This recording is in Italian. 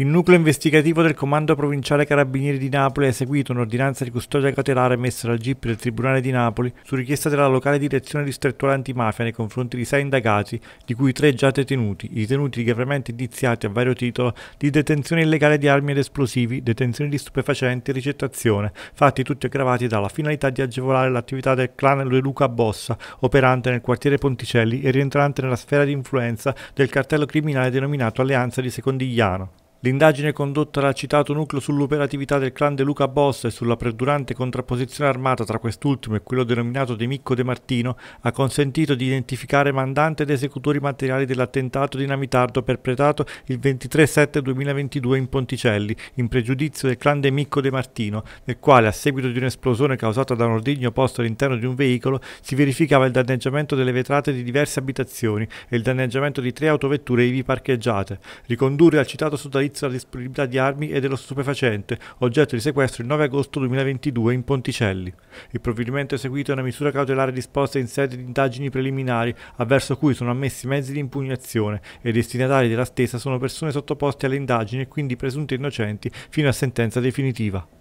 Il nucleo investigativo del Comando Provinciale Carabinieri di Napoli ha eseguito un'ordinanza di custodia cautelare messa dal GIP del Tribunale di Napoli su richiesta della locale direzione distrettuale antimafia nei confronti di sei indagati, di cui tre già detenuti, i detenuti gravemente indiziati a vario titolo di detenzione illegale di armi ed esplosivi, detenzione di stupefacenti e ricettazione, fatti tutti aggravati dalla finalità di agevolare l'attività del clan De Luca Bossa, operante nel quartiere Ponticelli e rientrante nella sfera di influenza del cartello criminale denominato Alleanza di Secondigliano. L'indagine condotta dal citato nucleo sull'operatività del clan De Luca Bossa e sulla perdurante contrapposizione armata tra quest'ultimo e quello denominato De Micco De Martino ha consentito di identificare mandante ed esecutori materiali dell'attentato dinamitardo perpetrato il 23-7-2022 in Ponticelli, in pregiudizio del clan De Micco De Martino, nel quale, a seguito di un'esplosione causata da un ordigno posto all'interno di un veicolo, si verificava il danneggiamento delle vetrate di diverse abitazioni e il danneggiamento di tre autovetture ivi parcheggiate. Ricondurre al citato sodalizio autorizza la disponibilità di armi e dello stupefacente, oggetto di sequestro il 9 agosto 2022 in Ponticelli. Il provvedimento eseguito è una misura cautelare disposta in sede di indagini preliminari, avverso cui sono ammessi mezzi di impugnazione e i destinatari della stessa sono persone sottoposte alle indagini e quindi presunte innocenti fino a sentenza definitiva.